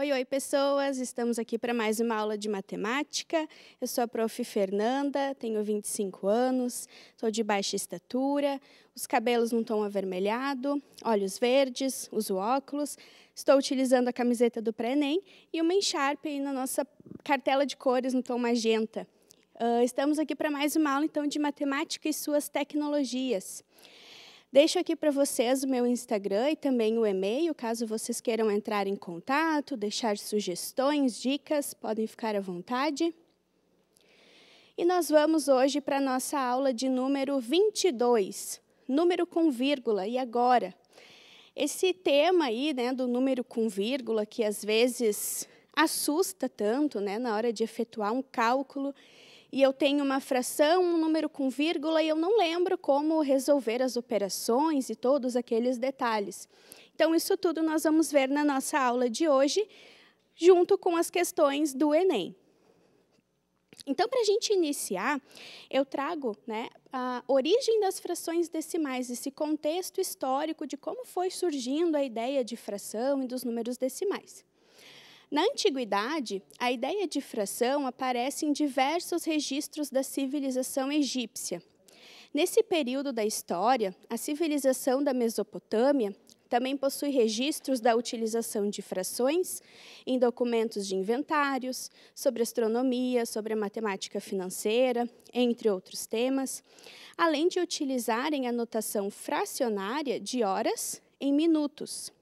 Oi, oi, pessoas! Estamos aqui para mais uma aula de matemática. Eu sou a prof. Fernanda, tenho 25 anos, sou de baixa estatura, os cabelos num tom avermelhado, olhos verdes, uso óculos, estou utilizando a camiseta do pré-ENEM e uma encharpe aí na nossa cartela de cores no tom magenta. Uh, estamos aqui para mais uma aula, então, de matemática e suas tecnologias. Deixo aqui para vocês o meu Instagram e também o e-mail, caso vocês queiram entrar em contato, deixar sugestões, dicas, podem ficar à vontade. E nós vamos hoje para a nossa aula de número 22, número com vírgula, e agora? Esse tema aí, né, do número com vírgula, que às vezes assusta tanto, né, na hora de efetuar um cálculo, e eu tenho uma fração, um número com vírgula, e eu não lembro como resolver as operações e todos aqueles detalhes. Então, isso tudo nós vamos ver na nossa aula de hoje, junto com as questões do Enem. Então, para a gente iniciar, eu trago né, a origem das frações decimais, esse contexto histórico de como foi surgindo a ideia de fração e dos números decimais. Na antiguidade, a ideia de fração aparece em diversos registros da civilização egípcia. Nesse período da história, a civilização da Mesopotâmia também possui registros da utilização de frações em documentos de inventários, sobre astronomia, sobre a matemática financeira, entre outros temas, além de utilizarem a notação fracionária de horas em minutos.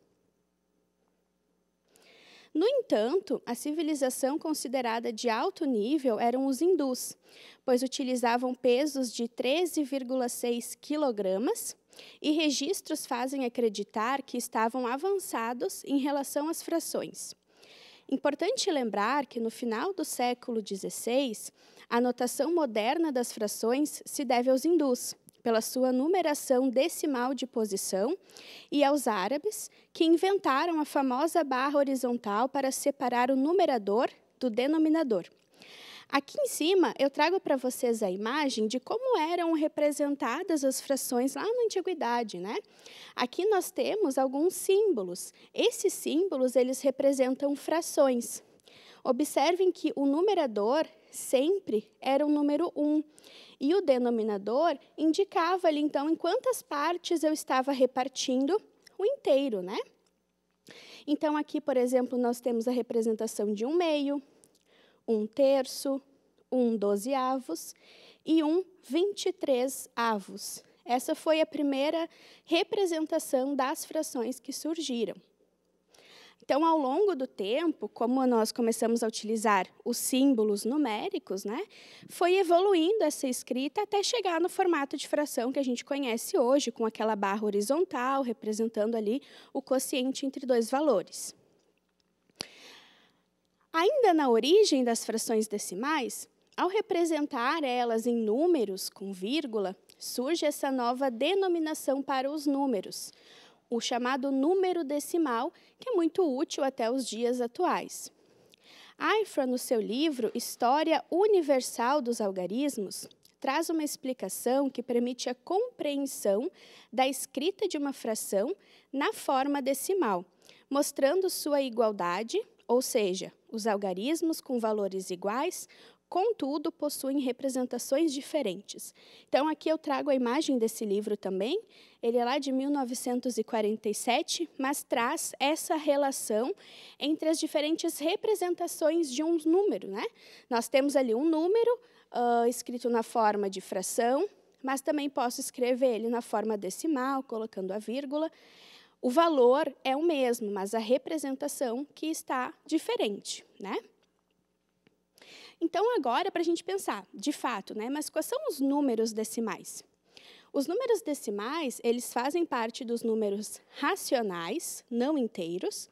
No entanto, a civilização considerada de alto nível eram os hindus, pois utilizavam pesos de 13,6 quilogramas e registros fazem acreditar que estavam avançados em relação às frações. Importante lembrar que no final do século XVI, a notação moderna das frações se deve aos hindus pela sua numeração decimal de posição, e aos árabes, que inventaram a famosa barra horizontal para separar o numerador do denominador. Aqui em cima, eu trago para vocês a imagem de como eram representadas as frações lá na antiguidade, né? Aqui nós temos alguns símbolos. Esses símbolos, eles representam frações. Observem que o numerador sempre era o número 1 e o denominador indicava ali, então, em quantas partes eu estava repartindo o inteiro, né? Então, aqui, por exemplo, nós temos a representação de um meio, um terço, um dozeavos e um vinte e três avos. Essa foi a primeira representação das frações que surgiram. Então, ao longo do tempo, como nós começamos a utilizar os símbolos numéricos, né, foi evoluindo essa escrita até chegar no formato de fração que a gente conhece hoje, com aquela barra horizontal representando ali o quociente entre dois valores. Ainda na origem das frações decimais, ao representar elas em números com vírgula, surge essa nova denominação para os números, o chamado número decimal, que é muito útil até os dias atuais. Aifra, no seu livro História Universal dos Algarismos, traz uma explicação que permite a compreensão da escrita de uma fração na forma decimal, mostrando sua igualdade, ou seja, os algarismos com valores iguais contudo, possuem representações diferentes. Então, aqui eu trago a imagem desse livro também. Ele é lá de 1947, mas traz essa relação entre as diferentes representações de um número. Né? Nós temos ali um número uh, escrito na forma de fração, mas também posso escrever ele na forma decimal, colocando a vírgula. O valor é o mesmo, mas a representação que está diferente, né? Então, agora, para a gente pensar, de fato, né, mas quais são os números decimais? Os números decimais, eles fazem parte dos números racionais, não inteiros,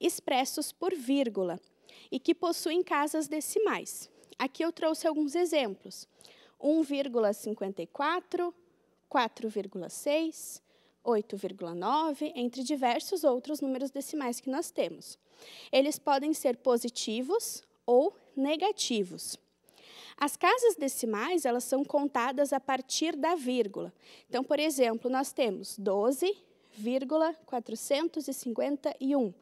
expressos por vírgula e que possuem casas decimais. Aqui eu trouxe alguns exemplos. 1,54, 4,6, 8,9, entre diversos outros números decimais que nós temos. Eles podem ser positivos ou negativos. As casas decimais, elas são contadas a partir da vírgula. Então, por exemplo, nós temos 12,451.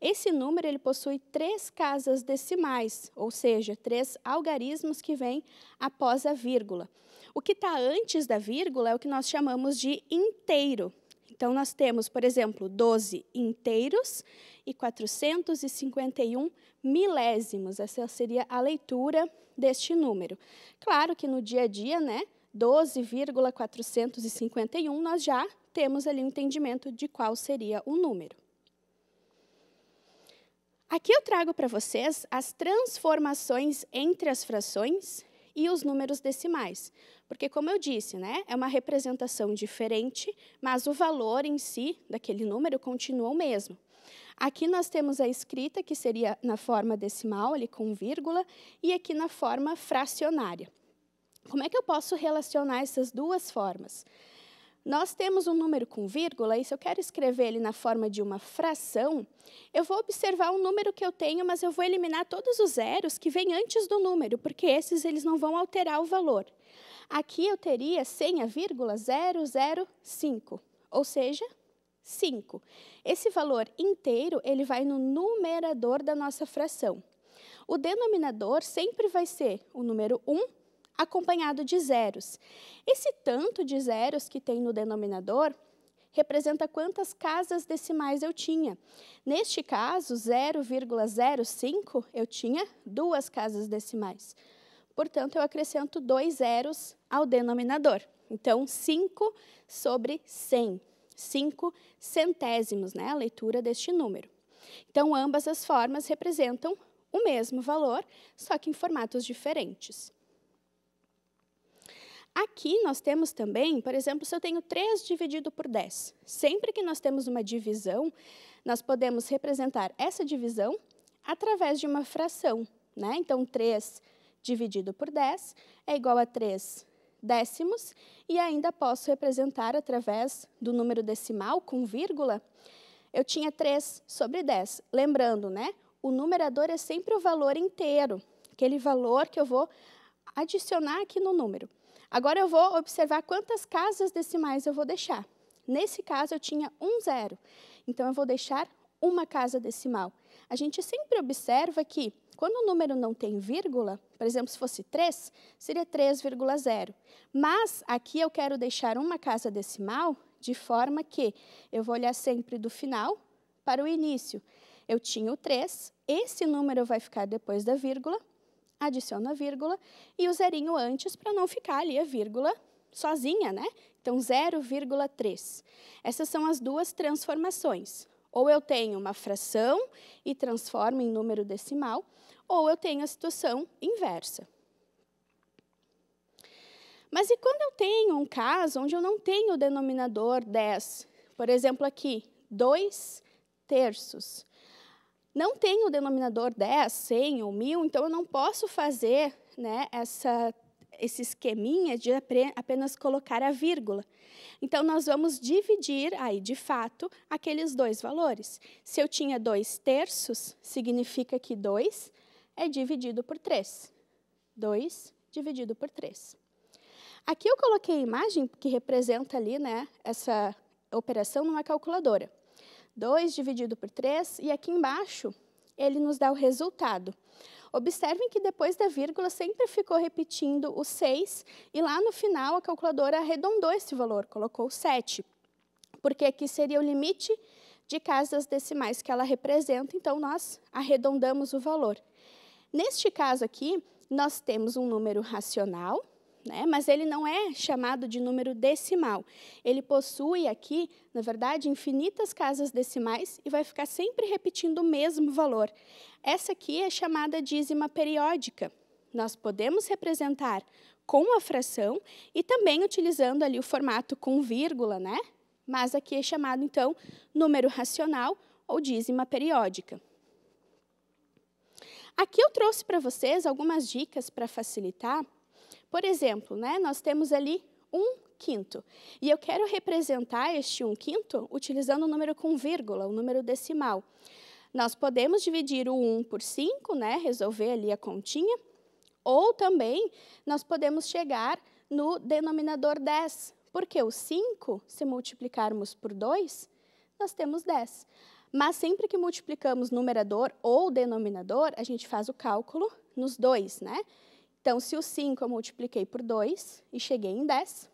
Esse número ele possui três casas decimais, ou seja, três algarismos que vêm após a vírgula. O que está antes da vírgula é o que nós chamamos de inteiro. Então, nós temos, por exemplo, 12 inteiros e 451 milésimos. Essa seria a leitura deste número. Claro que no dia a dia, né, 12,451, nós já temos ali o um entendimento de qual seria o número. Aqui eu trago para vocês as transformações entre as frações e os números decimais, porque, como eu disse, né, é uma representação diferente, mas o valor em si daquele número continua o mesmo. Aqui nós temos a escrita, que seria na forma decimal, ali com vírgula, e aqui na forma fracionária. Como é que eu posso relacionar essas duas formas? Nós temos um número com vírgula, e se eu quero escrever ele na forma de uma fração, eu vou observar o um número que eu tenho, mas eu vou eliminar todos os zeros que vêm antes do número, porque esses eles não vão alterar o valor. Aqui eu teria 100,005, ou seja, 5. Esse valor inteiro ele vai no numerador da nossa fração. O denominador sempre vai ser o número 1 acompanhado de zeros. Esse tanto de zeros que tem no denominador representa quantas casas decimais eu tinha. Neste caso, 0,05 eu tinha duas casas decimais. Portanto, eu acrescento dois zeros ao denominador. Então, 5 sobre 100. 5 centésimos, né? A leitura deste número. Então, ambas as formas representam o mesmo valor, só que em formatos diferentes. Aqui nós temos também, por exemplo, se eu tenho 3 dividido por 10. Sempre que nós temos uma divisão, nós podemos representar essa divisão através de uma fração. Né? Então, 3 dividido por 10 é igual a 3 décimos e ainda posso representar através do número decimal com vírgula. Eu tinha 3 sobre 10. Lembrando, né? O numerador é sempre o valor inteiro, aquele valor que eu vou adicionar aqui no número. Agora eu vou observar quantas casas decimais eu vou deixar. Nesse caso, eu tinha um zero. Então, eu vou deixar uma casa decimal. A gente sempre observa que, quando o número não tem vírgula, por exemplo, se fosse 3, seria 3,0. Mas aqui eu quero deixar uma casa decimal de forma que eu vou olhar sempre do final para o início. Eu tinha o 3, esse número vai ficar depois da vírgula, adiciono a vírgula e o zerinho antes para não ficar ali a vírgula sozinha, né? Então, 0,3. Essas são as duas transformações. Ou eu tenho uma fração e transformo em número decimal, ou eu tenho a situação inversa. Mas e quando eu tenho um caso onde eu não tenho o denominador 10? Por exemplo, aqui, 2 terços. Não tenho o denominador 10, 100 ou 1000, então eu não posso fazer né, essa esse esqueminha de apenas colocar a vírgula. Então, nós vamos dividir aí, de fato, aqueles dois valores. Se eu tinha 2 terços, significa que 2 é dividido por 3. 2 dividido por 3. Aqui eu coloquei a imagem que representa ali né, essa operação numa calculadora. 2 dividido por 3, e aqui embaixo ele nos dá o resultado. Observem que depois da vírgula sempre ficou repetindo o 6 e lá no final a calculadora arredondou esse valor, colocou 7, porque aqui seria o limite de casas decimais que ela representa, então nós arredondamos o valor. Neste caso aqui, nós temos um número racional, né? mas ele não é chamado de número decimal. Ele possui aqui, na verdade, infinitas casas decimais e vai ficar sempre repetindo o mesmo valor. Essa aqui é chamada dízima periódica. Nós podemos representar com a fração e também utilizando ali o formato com vírgula, né? Mas aqui é chamado, então, número racional ou dízima periódica. Aqui eu trouxe para vocês algumas dicas para facilitar por exemplo, né, nós temos ali um quinto. E eu quero representar este um quinto utilizando o um número com vírgula, o um número decimal. Nós podemos dividir o 1 por 5, né, resolver ali a continha, ou também nós podemos chegar no denominador 10, porque o 5, se multiplicarmos por 2, nós temos 10. Mas sempre que multiplicamos numerador ou denominador, a gente faz o cálculo nos dois, né? Então, se o 5 eu multipliquei por 2 e cheguei em 10,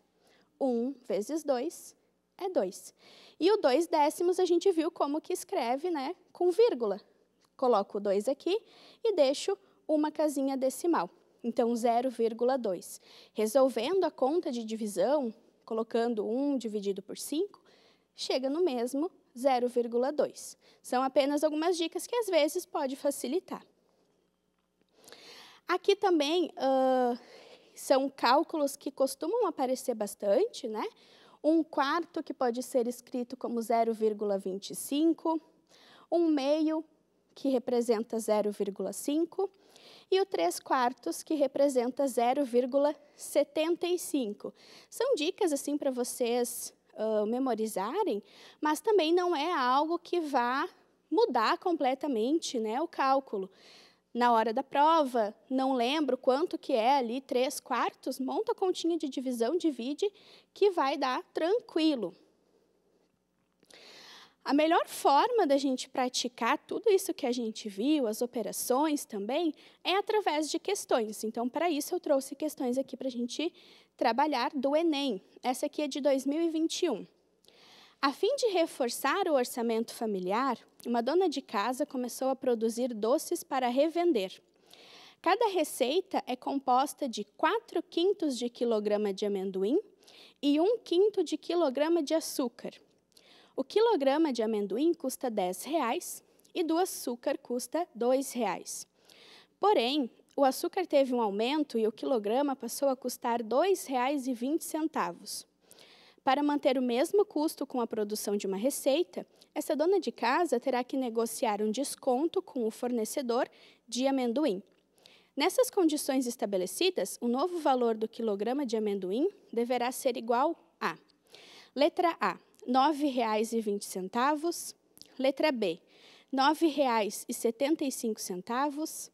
1 vezes 2 é 2. E o 2 décimos a gente viu como que escreve né, com vírgula. Coloco o 2 aqui e deixo uma casinha decimal. Então, 0,2. Resolvendo a conta de divisão, colocando 1 dividido por 5, chega no mesmo 0,2. São apenas algumas dicas que às vezes pode facilitar. Aqui também uh, são cálculos que costumam aparecer bastante, né? Um quarto, que pode ser escrito como 0,25, um meio, que representa 0,5, e o 3 quartos, que representa 0,75. São dicas, assim, para vocês uh, memorizarem, mas também não é algo que vá mudar completamente né, o cálculo na hora da prova, não lembro quanto que é ali, três quartos, monta a continha de divisão, divide, que vai dar tranquilo. A melhor forma da gente praticar tudo isso que a gente viu, as operações também, é através de questões. Então, para isso, eu trouxe questões aqui para a gente trabalhar do Enem. Essa aqui é de 2021. A fim de reforçar o orçamento familiar, uma dona de casa começou a produzir doces para revender. Cada receita é composta de 4 quintos de quilograma de amendoim e 1 quinto de quilograma de açúcar. O quilograma de amendoim custa R$ 10,00 e do açúcar custa R$ 2,00. Porém, o açúcar teve um aumento e o quilograma passou a custar R$ 2,20. Para manter o mesmo custo com a produção de uma receita, essa dona de casa terá que negociar um desconto com o fornecedor de amendoim. Nessas condições estabelecidas, o novo valor do quilograma de amendoim deverá ser igual a: letra A, R$ 9,20, letra B, R$ 9,75,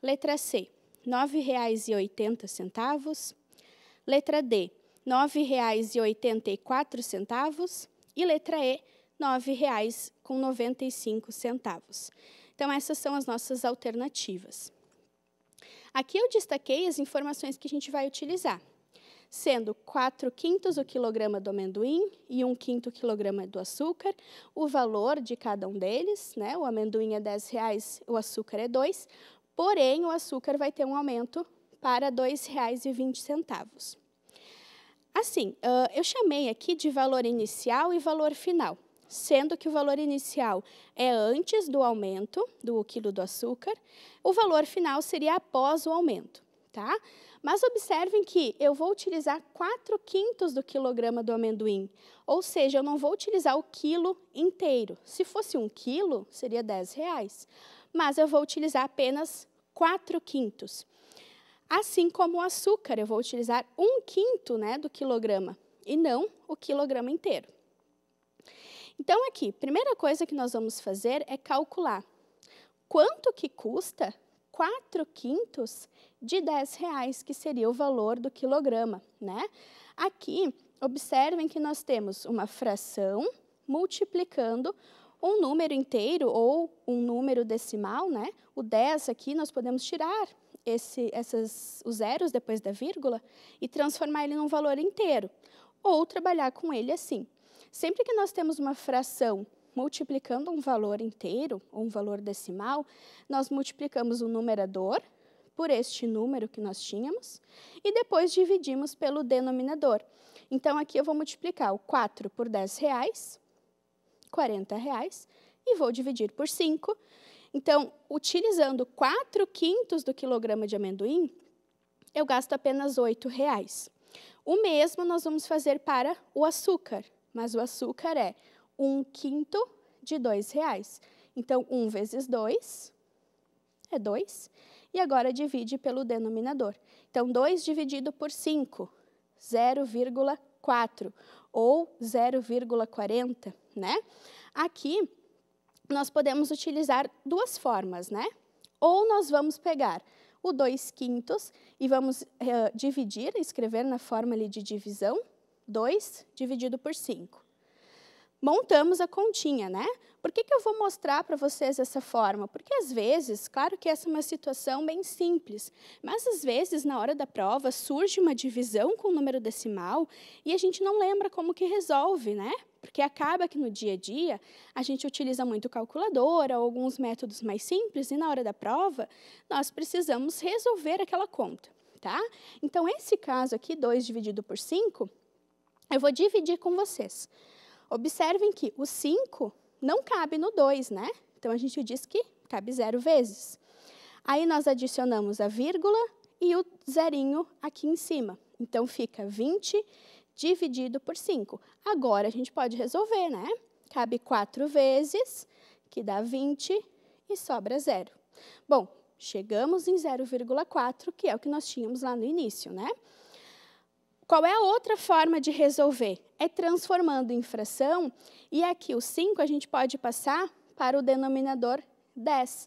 letra C, R$ 9,80, letra D, R$ 9,84 e letra E, R$ 9,95. Então, essas são as nossas alternativas. Aqui eu destaquei as informações que a gente vai utilizar, sendo 4 quintos o quilograma do amendoim e 1 quinto o quilograma do açúcar, o valor de cada um deles, né? o amendoim é R$ 10,00, o açúcar é R$ 2,00, porém o açúcar vai ter um aumento para R$ 2,20. Assim, uh, eu chamei aqui de valor inicial e valor final, sendo que o valor inicial é antes do aumento do quilo do açúcar, o valor final seria após o aumento, tá? Mas observem que eu vou utilizar 4 quintos do quilograma do amendoim, ou seja, eu não vou utilizar o quilo inteiro. Se fosse um quilo, seria 10 reais, mas eu vou utilizar apenas 4 quintos. Assim como o açúcar, eu vou utilizar um quinto né, do quilograma e não o quilograma inteiro. Então, aqui, primeira coisa que nós vamos fazer é calcular quanto que custa 4 quintos de 10 reais, que seria o valor do quilograma. Né? Aqui, observem que nós temos uma fração multiplicando um número inteiro ou um número decimal, né? O 10 aqui nós podemos tirar esse, essas, os zeros depois da vírgula e transformar ele num valor inteiro, ou trabalhar com ele assim. Sempre que nós temos uma fração multiplicando um valor inteiro, ou um valor decimal, nós multiplicamos o numerador por este número que nós tínhamos e depois dividimos pelo denominador. Então, aqui eu vou multiplicar o 4 por 10 reais, 40 reais, e vou dividir por 5, então, utilizando 4 quintos do quilograma de amendoim, eu gasto apenas R$ reais. O mesmo nós vamos fazer para o açúcar, mas o açúcar é 1 quinto de R$ reais. Então, 1 vezes 2 é 2, e agora divide pelo denominador. Então, 2 dividido por 5, 0,4 ou 0,40, né? Aqui, nós podemos utilizar duas formas, né? Ou nós vamos pegar o 2 quintos e vamos uh, dividir, escrever na forma ali de divisão, 2 dividido por 5 montamos a continha, né? Por que, que eu vou mostrar para vocês essa forma? Porque às vezes, claro que essa é uma situação bem simples, mas às vezes na hora da prova surge uma divisão com o número decimal e a gente não lembra como que resolve, né? Porque acaba que no dia a dia a gente utiliza muito calculadora ou alguns métodos mais simples e na hora da prova nós precisamos resolver aquela conta, tá? Então esse caso aqui, 2 dividido por 5, eu vou dividir com vocês. Observem que o 5 não cabe no 2, né? Então a gente diz que cabe zero vezes. Aí nós adicionamos a vírgula e o zerinho aqui em cima. Então fica 20 dividido por 5. Agora a gente pode resolver, né? Cabe 4 vezes, que dá 20 e sobra zero. Bom, chegamos em 0,4, que é o que nós tínhamos lá no início, né? Qual é a outra forma de resolver? É transformando em fração, e aqui o 5 a gente pode passar para o denominador 10.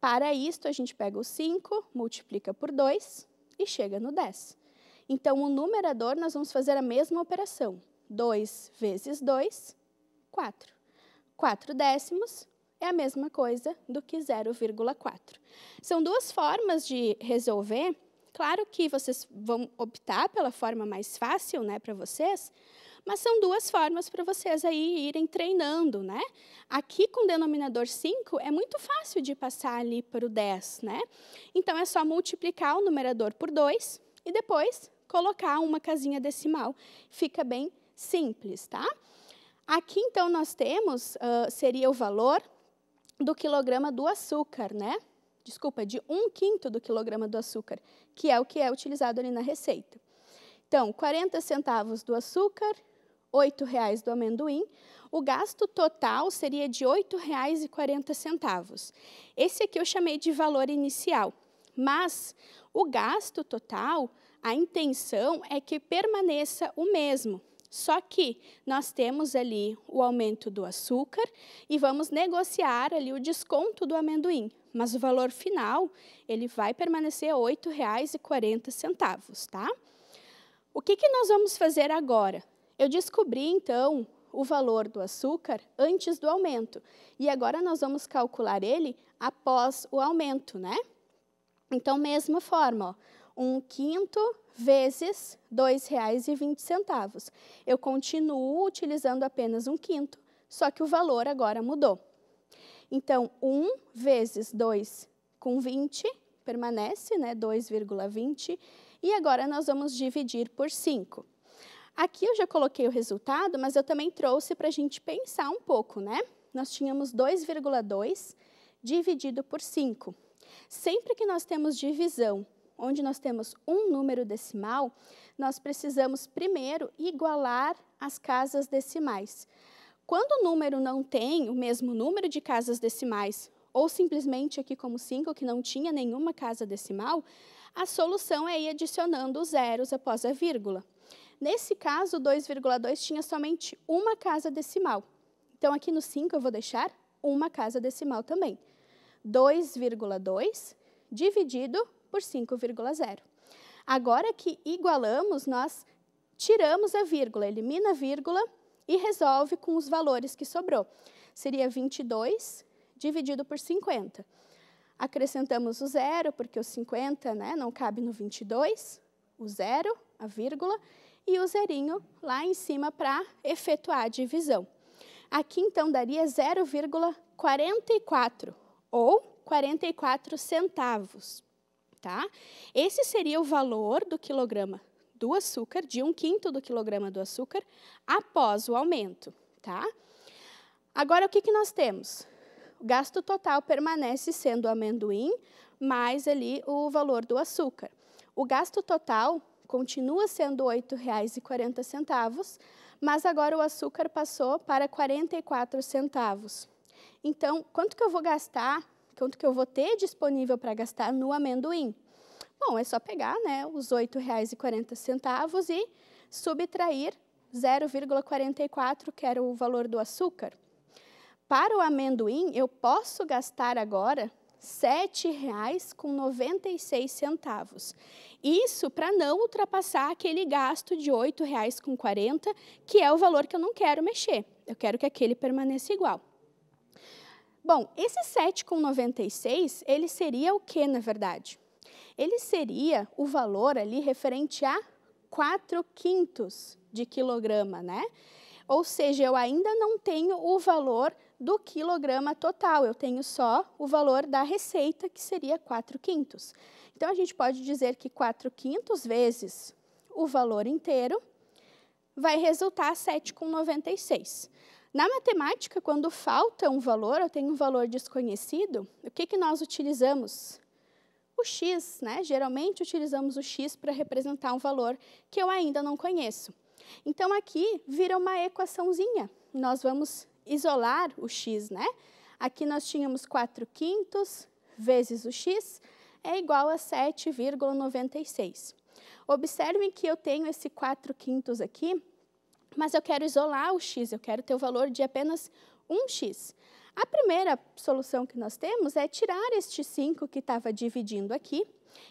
Para isto, a gente pega o 5, multiplica por 2 e chega no 10. Então, o numerador, nós vamos fazer a mesma operação. 2 vezes 2, 4. 4 décimos é a mesma coisa do que 0,4. São duas formas de resolver Claro que vocês vão optar pela forma mais fácil, né, para vocês, mas são duas formas para vocês aí irem treinando, né? Aqui com o denominador 5 é muito fácil de passar ali para o 10, né? Então é só multiplicar o numerador por 2 e depois colocar uma casinha decimal. Fica bem simples, tá? Aqui então nós temos, uh, seria o valor do quilograma do açúcar, né? desculpa, de um quinto do quilograma do açúcar, que é o que é utilizado ali na receita. Então, 40 centavos do açúcar, R$ reais do amendoim, o gasto total seria de R$ centavos Esse aqui eu chamei de valor inicial, mas o gasto total, a intenção é que permaneça o mesmo. Só que nós temos ali o aumento do açúcar e vamos negociar ali o desconto do amendoim mas o valor final ele vai permanecer R$ 8,40, tá? O que, que nós vamos fazer agora? Eu descobri, então, o valor do açúcar antes do aumento. E agora nós vamos calcular ele após o aumento, né? Então, mesma forma, ó, um quinto vezes R$ 2,20. Eu continuo utilizando apenas um quinto, só que o valor agora mudou. Então, 1 vezes 2 com 20 permanece, né? 2,20. E agora nós vamos dividir por 5. Aqui eu já coloquei o resultado, mas eu também trouxe para a gente pensar um pouco, né? Nós tínhamos 2,2 dividido por 5. Sempre que nós temos divisão, onde nós temos um número decimal, nós precisamos primeiro igualar as casas decimais. Quando o número não tem o mesmo número de casas decimais, ou simplesmente aqui como 5, que não tinha nenhuma casa decimal, a solução é ir adicionando os zeros após a vírgula. Nesse caso, 2,2 tinha somente uma casa decimal. Então, aqui no 5 eu vou deixar uma casa decimal também. 2,2 dividido por 5,0. Agora que igualamos, nós tiramos a vírgula, elimina a vírgula e resolve com os valores que sobrou. Seria 22 dividido por 50. Acrescentamos o zero, porque o 50 né, não cabe no 22, o zero, a vírgula, e o zerinho lá em cima para efetuar a divisão. Aqui, então, daria 0,44 ou 44 centavos. Tá? Esse seria o valor do quilograma do açúcar, de um quinto do quilograma do açúcar, após o aumento. Tá? Agora, o que, que nós temos? O gasto total permanece sendo o amendoim mais ali o valor do açúcar. O gasto total continua sendo R$ 8,40, mas agora o açúcar passou para 44 centavos. Então, quanto que eu vou gastar, quanto que eu vou ter disponível para gastar no amendoim? Bom, é só pegar né, os R$ 8,40 e subtrair 0,44, que era o valor do açúcar. Para o amendoim, eu posso gastar agora R$ 7,96. Isso para não ultrapassar aquele gasto de R$ 8,40, que é o valor que eu não quero mexer. Eu quero que aquele permaneça igual. Bom, esse 7,96, ele seria o que, na verdade? ele seria o valor ali referente a 4 quintos de quilograma, né? Ou seja, eu ainda não tenho o valor do quilograma total, eu tenho só o valor da receita, que seria 4 quintos. Então, a gente pode dizer que 4 quintos vezes o valor inteiro vai resultar 7,96. Na matemática, quando falta um valor, eu tenho um valor desconhecido, o que, que nós utilizamos? O X, né? geralmente utilizamos o X para representar um valor que eu ainda não conheço. Então, aqui vira uma equaçãozinha. Nós vamos isolar o X, né? Aqui nós tínhamos 4 quintos vezes o X é igual a 7,96. Observem que eu tenho esse 4 quintos aqui, mas eu quero isolar o X, eu quero ter o valor de apenas 1X. A primeira solução que nós temos é tirar este 5 que estava dividindo aqui,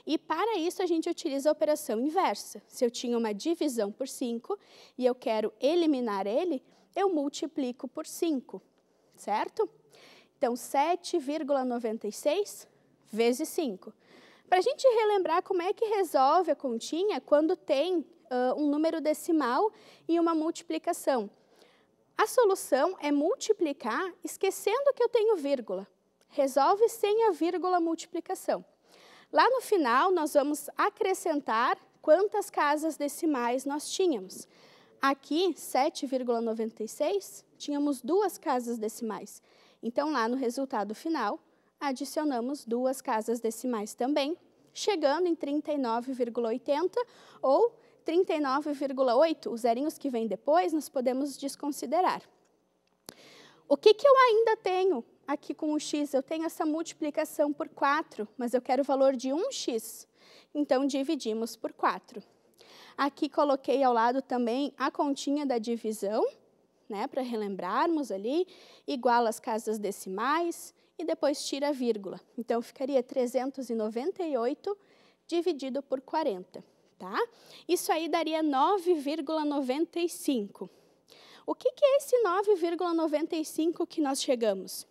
e para isso a gente utiliza a operação inversa. Se eu tinha uma divisão por 5 e eu quero eliminar ele, eu multiplico por 5, certo? Então, 7,96 vezes 5. Para a gente relembrar como é que resolve a continha quando tem uh, um número decimal e uma multiplicação. A solução é multiplicar esquecendo que eu tenho vírgula. Resolve sem a vírgula multiplicação. Lá no final, nós vamos acrescentar quantas casas decimais nós tínhamos. Aqui, 7,96, tínhamos duas casas decimais. Então, lá no resultado final, adicionamos duas casas decimais também, chegando em 39,80 ou 39,8, os zerinhos que vêm depois, nós podemos desconsiderar. O que, que eu ainda tenho aqui com o x? Eu tenho essa multiplicação por 4, mas eu quero o valor de 1x. Então, dividimos por 4. Aqui coloquei ao lado também a continha da divisão, né, para relembrarmos ali, igual as casas decimais, e depois tira a vírgula. Então, ficaria 398 dividido por 40 tá? Isso aí daria 9,95. O que, que é esse 9,95 que nós chegamos?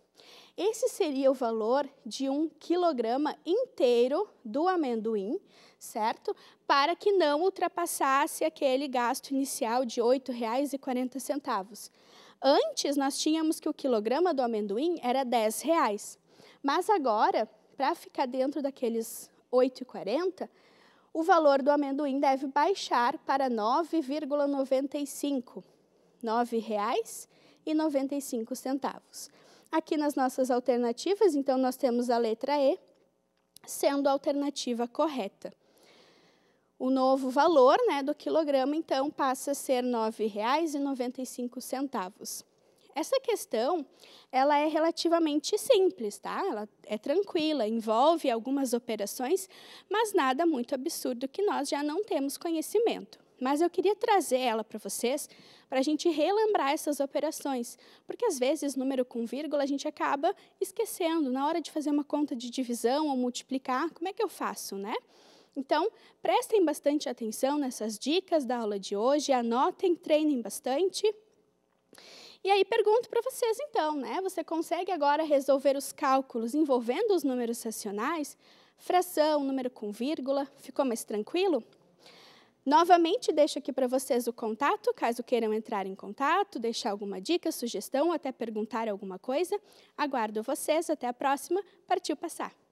Esse seria o valor de um quilograma inteiro do amendoim, certo? Para que não ultrapassasse aquele gasto inicial de R$ 8,40. Antes, nós tínhamos que o quilograma do amendoim era R$ 10,00. Mas agora, para ficar dentro daqueles 8,40, o valor do amendoim deve baixar para R$ 9,95, R$ 9,95. Aqui nas nossas alternativas, então, nós temos a letra E sendo a alternativa correta. O novo valor né, do quilograma, então, passa a ser R$ 9,95. Essa questão, ela é relativamente simples, tá? Ela é tranquila, envolve algumas operações, mas nada muito absurdo que nós já não temos conhecimento. Mas eu queria trazer ela para vocês, para a gente relembrar essas operações, porque às vezes número com vírgula a gente acaba esquecendo na hora de fazer uma conta de divisão ou multiplicar, como é que eu faço, né? Então, prestem bastante atenção nessas dicas da aula de hoje, anotem, treinem bastante e aí pergunto para vocês então, né? Você consegue agora resolver os cálculos envolvendo os números racionais? Fração, número com vírgula, ficou mais tranquilo? Novamente deixo aqui para vocês o contato, caso queiram entrar em contato, deixar alguma dica, sugestão, ou até perguntar alguma coisa. Aguardo vocês, até a próxima. Partiu passar.